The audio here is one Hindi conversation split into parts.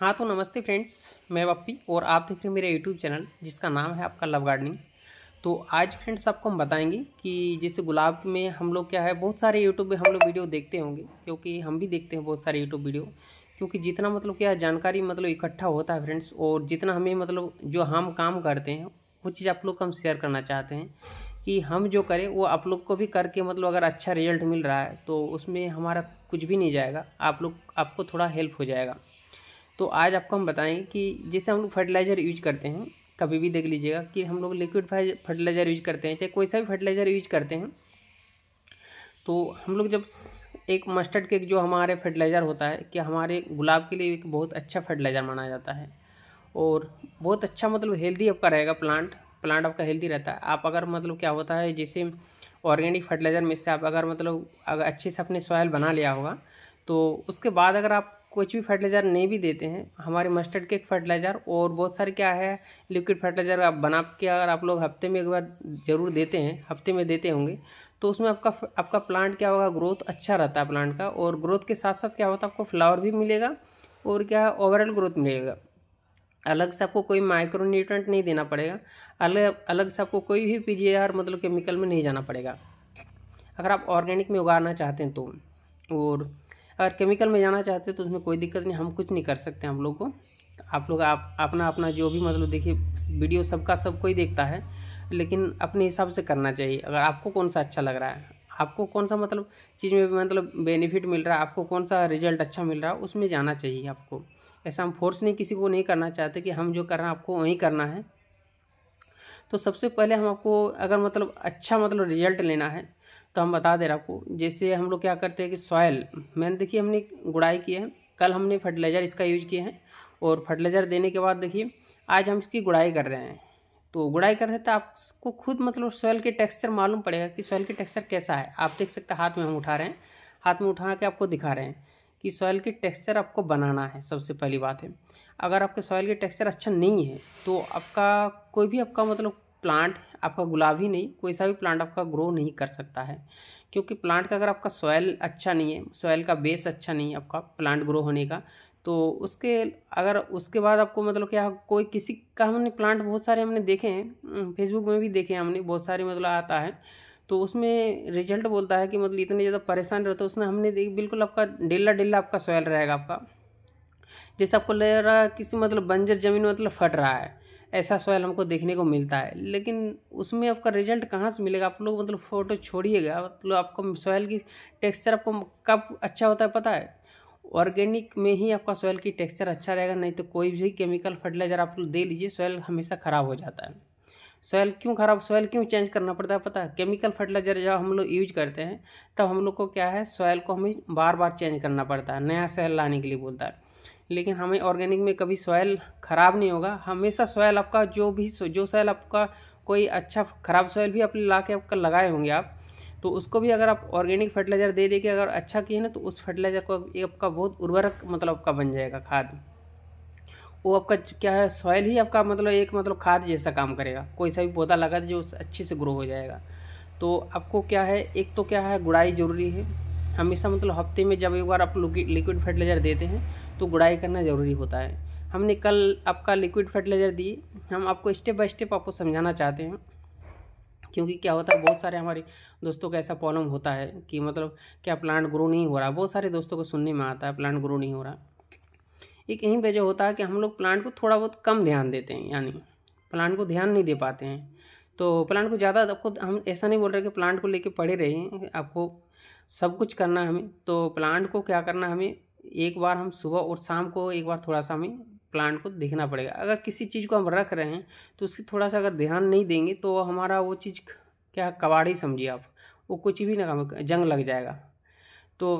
हाँ तो नमस्ते फ्रेंड्स मैं पप्पी और आप देख रहे हैं मेरा यूट्यूब चैनल जिसका नाम है आपका लव गार्डनिंग तो आज फ्रेंड्स आपको हम बताएंगे कि जैसे गुलाब में हम लोग क्या है बहुत सारे यूट्यूब में हम लोग वीडियो देखते होंगे क्योंकि हम भी देखते हैं बहुत सारे यूट्यूब वीडियो क्योंकि जितना मतलब क्या जानकारी मतलब इकट्ठा होता है फ्रेंड्स और जितना हमें मतलब जो हम काम करते हैं वो चीज़ आप लोग को हम शेयर करना चाहते हैं कि हम जो करें वो आप लोग को भी करके मतलब अगर अच्छा रिजल्ट मिल रहा है तो उसमें हमारा कुछ भी नहीं जाएगा आप लोग आपको थोड़ा हेल्प हो जाएगा तो आज आपको हम बताएँ कि जैसे हम लोग फर्टिलाइज़र यूज करते हैं कभी भी देख लीजिएगा कि हम लोग लिक्विड फर्टिलाइज़र यूज करते हैं चाहे कोई सा भी फर्टिलाइज़र यूज करते हैं तो हम लोग जब एक मस्टर्ड केक जो हमारे फर्टिलाइज़र होता है कि हमारे गुलाब के लिए एक बहुत अच्छा फर्टिलाइज़र माना जाता है और बहुत अच्छा मतलब हेल्दी आपका रहेगा प्लांट प्लांट आपका हेल्दी रहता है आप अगर मतलब क्या होता है जैसे ऑर्गेनिक फर्टिलाइज़र में से आप अगर मतलब अगर अच्छे से अपने सॉयल बना लिया होगा तो उसके बाद अगर आप कुछ भी फर्टिलाइज़र नहीं भी देते हैं हमारे मस्टर्ड के फर्टिलाइज़र और बहुत सारे क्या है लिक्विड फर्टिलाइज़र आप बना के अगर आप लोग हफ्ते में एक बार ज़रूर देते हैं हफ्ते में देते होंगे तो उसमें आपका आपका प्लांट क्या होगा ग्रोथ अच्छा रहता है प्लांट का और ग्रोथ के साथ साथ क्या होता है आपको फ्लावर भी मिलेगा और क्या ओवरऑल ग्रोथ मिलेगा अलग से आपको कोई माइक्रो न्यूट्रेंट नहीं देना पड़ेगा अलग अलग से आपको कोई भी पी मतलब केमिकल में नहीं जाना पड़ेगा अगर आप ऑर्गेनिक में उगाना चाहते हैं तो और अगर केमिकल में जाना चाहते हैं तो उसमें कोई दिक्कत नहीं हम कुछ नहीं कर सकते हम लोग को आप लोग आप अपना अपना जो भी मतलब देखिए वीडियो सबका सब कोई देखता है लेकिन अपने हिसाब से करना चाहिए अगर आपको कौन सा अच्छा लग रहा है आपको कौन सा मतलब चीज़ में मतलब बेनिफिट मिल रहा है आपको कौन सा रिजल्ट अच्छा मिल रहा है उसमें जाना चाहिए आपको ऐसा हम फोर्स नहीं किसी को नहीं करना चाहते कि हम जो कर रहे हैं आपको वहीं करना है तो सबसे पहले हम आपको अगर मतलब अच्छा मतलब रिजल्ट लेना है तो हम बता दे रहे आपको जैसे हम लोग क्या करते हैं कि सॉयल मैंने देखिए हमने गुड़ाई की है कल हमने फर्टिलाइज़र इसका यूज किया है और फर्टिलाइज़र देने के बाद देखिए आज हम इसकी गुड़ाई कर रहे हैं तो गुड़ाई कर रहे तो आपको खुद मतलब सॉयल के टेक्सचर मालूम पड़ेगा कि सॉयल के टेक्सचर कैसा है आप देख सकते हैं हाथ में हम उठा रहे हैं हाथ में उठा के आपको दिखा रहे हैं कि सॉयल के टेक्सचर आपको बनाना है सबसे पहली बात है अगर आपके सॉयल के टेक्सचर अच्छा नहीं है तो आपका कोई भी आपका मतलब प्लांट आपका गुलाब ही नहीं कोई सा भी प्लांट आपका ग्रो नहीं कर सकता है क्योंकि प्लांट का अगर आपका सॉयल अच्छा नहीं है सॉयल का बेस अच्छा नहीं है आपका प्लांट ग्रो होने का तो उसके अगर उसके बाद आपको मतलब क्या कोई किसी का हमने प्लांट बहुत सारे हमने देखे हैं फेसबुक में भी देखे हैं हमने बहुत सारे मतलब आता है तो उसमें रिजल्ट बोलता है कि मतलब इतने ज़्यादा परेशान रहते हैं उसने हमने देख बिल्कुल आपका डेला डेला आपका सॉयल रहेगा आपका जैसे आपको ले रहा है किसी मतलब बंजर ज़मीन मतलब फट रहा है ऐसा सॉयल हमको देखने को मिलता है लेकिन उसमें आपका रिजल्ट कहाँ से मिलेगा आप लोग मतलब फ़ोटो छोड़िएगा मतलब आपको सॉयल की टेक्सचर आपको कब अच्छा होता है पता है ऑर्गेनिक में ही आपका सॉयल की टेक्सचर अच्छा रहेगा नहीं तो कोई भी केमिकल फर्टिलाइज़र आप दे लीजिए सॉयल हमेशा ख़राब हो जाता है सॉयल क्यों ख़राब सॉयल क्यों चेंज करना पड़ता है पता है केमिकल फर्टिलाइज़र जब हम लोग यूज करते हैं तब हम लोग को क्या है सॉयल को हमें बार बार चेंज करना पड़ता है नया सॉयल लाने के लिए बोलता है लेकिन हमें ऑर्गेनिक में कभी सॉयल ख़राब नहीं होगा हमेशा सॉयल आपका जो भी जो सॉयल आपका कोई अच्छा ख़राब सॉयल भी आप ला के आपका लगाए होंगे आप तो उसको भी अगर आप ऑर्गेनिक फर्टिलाइज़र दे देंगे अगर अच्छा किए ना तो उस फर्टिलाइज़र को आपका बहुत उर्वरक मतलब आपका बन जाएगा खाद वो आपका क्या है सॉयल ही आपका मतलब एक मतलब खाद जैसा काम करेगा कोई सा भी पौधा लगा जो अच्छे से ग्रो हो जाएगा तो आपको क्या है एक तो क्या है गुड़ाई ज़रूरी है हमेशा मतलब हफ्ते में जब एक बार आप लिक्विड फर्टिलाइज़र देते हैं तो गुड़ाई करना ज़रूरी होता है हमने कल आपका लिक्विड फर्टिलाइज़र दिए हम आपको स्टेप बाय स्टेप आपको समझाना चाहते हैं क्योंकि क्या होता है बहुत सारे हमारे दोस्तों का ऐसा प्रॉब्लम होता है कि मतलब क्या प्लांट ग्रो नहीं हो रहा बहुत सारे दोस्तों को सुनने में आता है प्लांट ग्रो नहीं हो रहा एक यही वजह होता है कि हम लोग प्लांट को थोड़ा बहुत कम ध्यान देते हैं यानी प्लांट को ध्यान नहीं दे पाते हैं तो प्लांट को ज़्यादा आपको हम ऐसा नहीं बोल रहे कि प्लांट को लेके पड़े रहें आपको सब कुछ करना है हमें तो प्लांट को क्या करना हमें एक बार हम सुबह और शाम को एक बार थोड़ा सा हमें प्लांट को देखना पड़ेगा अगर किसी चीज़ को हम रख रहे हैं तो उसकी थोड़ा सा अगर ध्यान नहीं देंगे तो हमारा वो चीज़ क्या कबाड़ी समझिए आप वो कुछ भी ना जंग लग जाएगा तो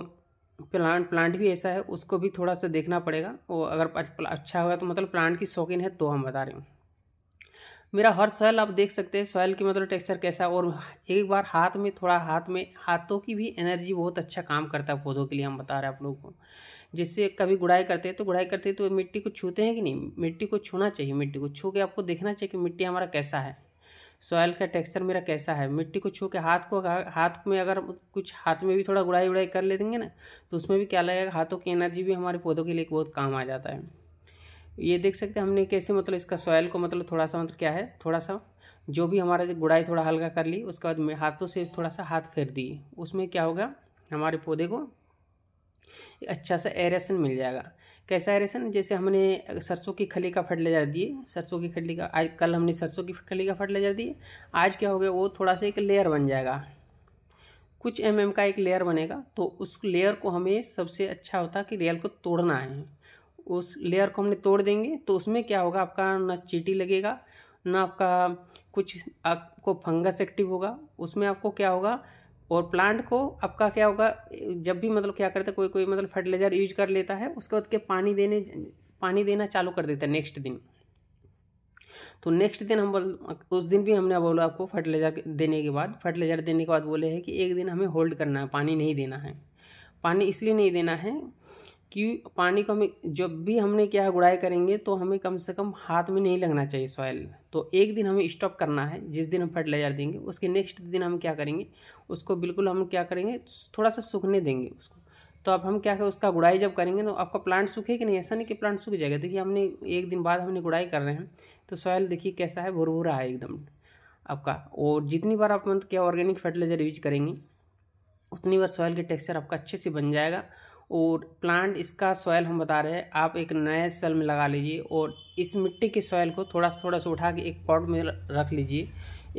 प्लांट प्लांट भी ऐसा है उसको भी थोड़ा सा देखना पड़ेगा वो अगर अच्छा होगा तो मतलब प्लांट की शौकीन है तो हम बता रहे हैं मेरा हर सॉयल आप देख सकते हैं सॉयल की मतलब टेक्सचर कैसा और एक बार हाथ में थोड़ा हाथ में हाथों की भी एनर्जी बहुत अच्छा काम करता है पौधों के लिए हम बता रहे हैं आप लोगों को जैसे कभी गुड़ाई करते हैं तो गुड़ाई करते हैं तो मिट्टी को छूते हैं कि नहीं मिट्टी को छूना चाहिए मिट्टी को छू के आपको देखना चाहिए कि मिट्टी हमारा कैसा है सॉयल का टेक्सचर मेरा कैसा है मिट्टी को छू के हाथ को हाथ में अगर कुछ हाथ में भी थोड़ा गुड़ाई उड़ाई कर ले देंगे ना तो उसमें भी क्या लगेगा हाथों की एनर्जी भी हमारे पौधों के लिए बहुत काम आ जाता है ये देख सकते हैं हमने कैसे मतलब इसका सॉयल को मतलब थोड़ा सा मतलब क्या है थोड़ा सा जो भी हमारा गुड़ाई थोड़ा हल्का कर ली उसके बाद हाथों से थोड़ा सा हाथ फेर दिए उसमें क्या होगा हमारे पौधे को अच्छा सा एरेसन मिल जाएगा कैसा एरेसन जैसे हमने सरसों की खली का फट ले जा दिए सरसों की खली का आज कल हमने सरसों की खली का फट ले जा दिए आज क्या हो गया वो थोड़ा सा एक लेयर बन जाएगा कुछ एम mm का एक लेयर बनेगा तो उस लेयर को हमें सबसे अच्छा होता है कि रेल को तोड़ना है उस लेयर को हमने तोड़ देंगे तो उसमें क्या होगा आपका ना चीटी लगेगा ना आपका कुछ आपको फंगस एक्टिव होगा उसमें आपको क्या होगा और प्लांट को आपका क्या होगा जब भी मतलब क्या करता है कोई कोई मतलब फर्टिलाइज़र यूज कर लेता है उसके बाद के पानी देने पानी देना चालू कर देता है नेक्स्ट दिन तो नेक्स्ट दिन हम बोल उस दिन भी हमने बोला आपको फर्टिलाइज़र देने के बाद फर्टिलाइज़र देने के बाद बोले हैं कि एक दिन हमें होल्ड करना है पानी नहीं देना है पानी इसलिए नहीं देना है कि पानी को हमें जब भी हमने क्या है गुड़ाई करेंगे तो हमें कम से कम हाथ में नहीं लगना चाहिए सॉयल तो एक दिन हमें स्टॉप करना है जिस दिन हम फर्टिलाइज़र देंगे उसके नेक्स्ट दिन हम क्या करेंगे उसको बिल्कुल हम क्या करेंगे थोड़ा सा सूखने देंगे उसको तो अब हम क्या करें उसका गुड़ाई जब करेंगे ना आपका प्लांट सूखे कि नहीं ऐसा नहीं कि प्लांट सूख जाएगा देखिए हमने एक दिन बाद हमने गुड़ाई कर रहे हैं तो सॉयल देखिए कैसा है भूरा है एकदम आपका और जितनी बार आप मतलब क्या ऑर्गेनिक फर्टिलाइज़र यूज करेंगे उतनी बार सॉयल के टेक्सचर आपका अच्छे से बन जाएगा और प्लांट इसका सॉयल हम बता रहे हैं आप एक नए सेल में लगा लीजिए और इस मिट्टी के सॉयल को थोड़ा सा थोड़ा सा उठा के एक पॉट में रख लीजिए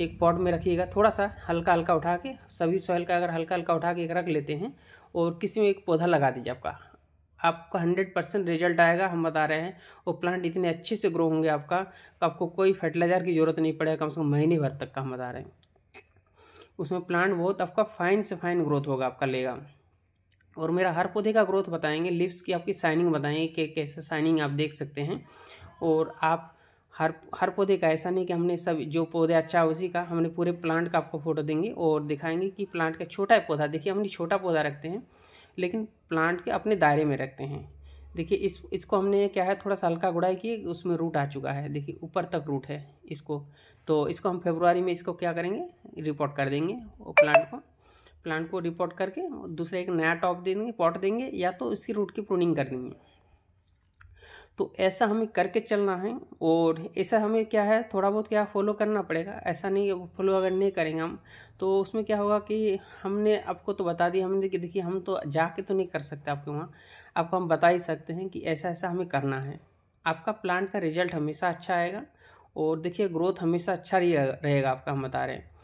एक पॉट में रखिएगा थोड़ा सा हल्का हल्का उठा के सभी सॉयल का अगर हल्का हल्का उठा के एक रख लेते हैं और किसी में एक पौधा लगा दीजिए आपका आपका हंड्रेड परसेंट रिजल्ट आएगा हम बता रहे हैं और प्लांट इतने अच्छे से ग्रो होंगे आपका आपको कोई फर्टिलाइज़र की ज़रूरत नहीं पड़ेगा कम से कम महीने भर तक का हम बता रहे हैं उसमें प्लांट बहुत आपका फाइन से फाइन ग्रोथ होगा आपका लेगा और मेरा हर पौधे का ग्रोथ बताएंगे लिप्स की आपकी साइनिंग बताएंगे कि कैसे साइनिंग आप देख सकते हैं और आप हर हर पौधे का ऐसा नहीं कि हमने सब जो पौधे अच्छा है उसी का हमने पूरे प्लांट का आपको फ़ोटो देंगे और दिखाएंगे कि प्लांट का छोटा पौधा देखिए हमने छोटा पौधा रखते हैं लेकिन प्लांट के अपने दायरे में रखते हैं देखिए इस इसको हमने क्या है थोड़ा सा हल्का गुड़ाई की उसमें रूट आ चुका है देखिए ऊपर तक रूट है इसको तो इसको हम फेब्रुआरी में इसको क्या करेंगे रिपोर्ट कर देंगे वो प्लांट को प्लांट को रिपोर्ट करके दूसरा एक नया टॉप दे देंगे पॉट देंगे या तो इसकी रूट की प्रूनिंग कर देंगे तो ऐसा हमें करके चलना है और ऐसा हमें क्या है थोड़ा बहुत क्या फॉलो करना पड़ेगा ऐसा नहीं फॉलो अगर नहीं करेंगे हम तो उसमें क्या होगा कि हमने आपको तो बता दिया हमने कि देखिए हम तो जाके तो नहीं कर सकते आपके वहाँ आपको हम बता ही सकते हैं कि ऐसा ऐसा हमें करना है आपका प्लांट का रिजल्ट हमेशा अच्छा आएगा और देखिए ग्रोथ हमेशा अच्छा रहेगा आपका हम बता रहे हैं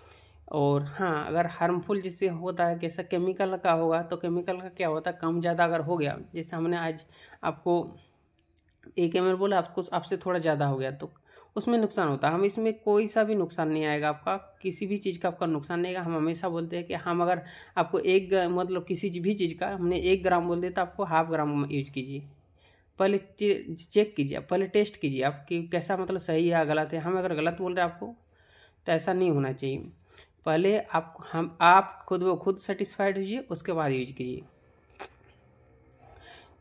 और हाँ अगर हार्मफुल जिससे होता है कैसा केमिकल का होगा तो केमिकल का क्या होता है कम ज़्यादा अगर हो गया जैसे हमने आज आपको एक एम बोला आपको आपसे थोड़ा ज़्यादा हो गया तो उसमें नुकसान होता है हम इसमें कोई सा भी नुकसान नहीं आएगा आपका किसी भी चीज़ का आपका नुकसान नहीं आएगा हम हमेशा बोलते हैं कि हम अगर आपको एक मतलब किसी भी चीज़ का हमने एक ग्राम बोल दिया तो आपको हाफ ग्राम यूज कीजिए पहले चेक कीजिए पहले टेस्ट कीजिए आप कि कैसा मतलब सही है या गलत है हम अगर गलत बोल रहे हैं आपको तो ऐसा नहीं होना चाहिए पहले आप हम आप खुद वो खुद सेटिस्फाइड होइए उसके बाद यूज कीजिए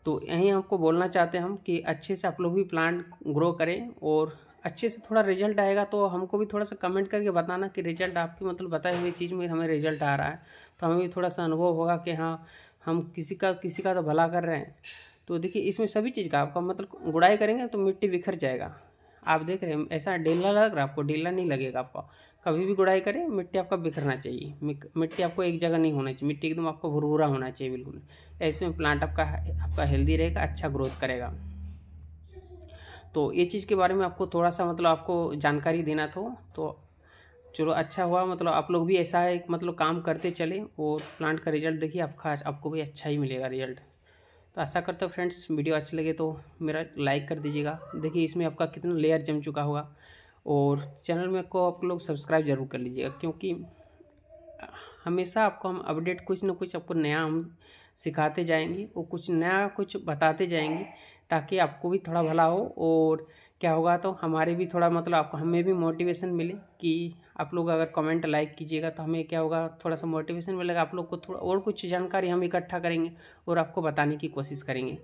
तो यही आपको बोलना चाहते हैं हम कि अच्छे से आप लोग भी प्लांट ग्रो करें और अच्छे से थोड़ा रिजल्ट आएगा तो हमको भी थोड़ा सा कमेंट करके बताना कि रिजल्ट आपकी मतलब बताई हुई चीज़ में हमें रिजल्ट आ रहा है तो हमें भी थोड़ा सा अनुभव होगा कि हाँ हम किसी का किसी का तो भला कर रहे हैं तो देखिए इसमें सभी चीज़ का आपका मतलब गुड़ाई करेंगे तो मिट्टी बिखर जाएगा आप देख रहे हैं ऐसा डेला लग रहा है आपको डेला नहीं लगेगा आपका कभी भी गुड़ाई करें मिट्टी आपका बिखरना चाहिए मिट्टी आपको एक जगह नहीं होना चाहिए मिट्टी एकदम आपको भुरभुरा होना चाहिए बिल्कुल ऐसे में प्लांट आपका आपका हेल्दी रहेगा अच्छा ग्रोथ करेगा तो ये चीज़ के बारे में आपको थोड़ा सा मतलब आपको जानकारी देना था तो चलो अच्छा हुआ मतलब आप लोग भी ऐसा एक मतलब काम करते चले और प्लांट का रिजल्ट देखिए आपका आपको भी अच्छा ही मिलेगा रिजल्ट तो ऐसा करते हो फ्रेंड्स वीडियो अच्छी लगे तो मेरा लाइक कर दीजिएगा देखिए इसमें आपका कितना लेयर जम चुका होगा और चैनल में को आप लोग सब्सक्राइब जरूर कर लीजिएगा क्योंकि हमेशा आपको हम अपडेट कुछ ना कुछ आपको नया हम सिखाते जाएंगे और कुछ नया कुछ बताते जाएंगे ताकि आपको भी थोड़ा भला हो और क्या होगा तो हमारे भी थोड़ा मतलब आपको हमें भी मोटिवेशन मिले कि आप लोग अगर कमेंट लाइक कीजिएगा तो हमें क्या होगा थोड़ा सा मोटिवेशन मिलेगा आप लोग को थोड़ा और कुछ जानकारी हम इकट्ठा करेंगे और आपको बताने की कोशिश करेंगे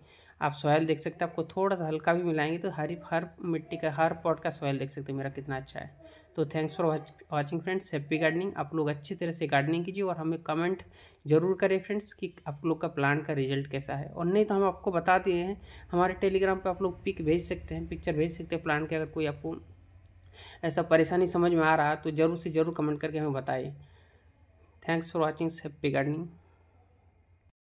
आप सॉयल देख सकते हैं आपको थोड़ा सा हल्का भी मिलाएंगे तो हर हर मिट्टी का हर पॉट का सॉयल देख सकते हैं मेरा कितना अच्छा है तो thanks for watching friends happy gardening आप लोग अच्छी तरह से गार्डनिंग कीजिए और हमें कमेंट जरूर करें फ्रेंड्स कि आप लोग का प्लान का रिजल्ट कैसा है और नहीं तो हम आपको बता दिए हैं हमारे टेलीग्राम पर आप लोग पिक भेज सकते हैं पिक्चर भेज सकते हैं प्लान के अगर कोई आपको ऐसा परेशानी समझ में आ रहा तो ज़रूर से ज़रूर कमेंट करके हमें बताइए thanks for watchings happy gardening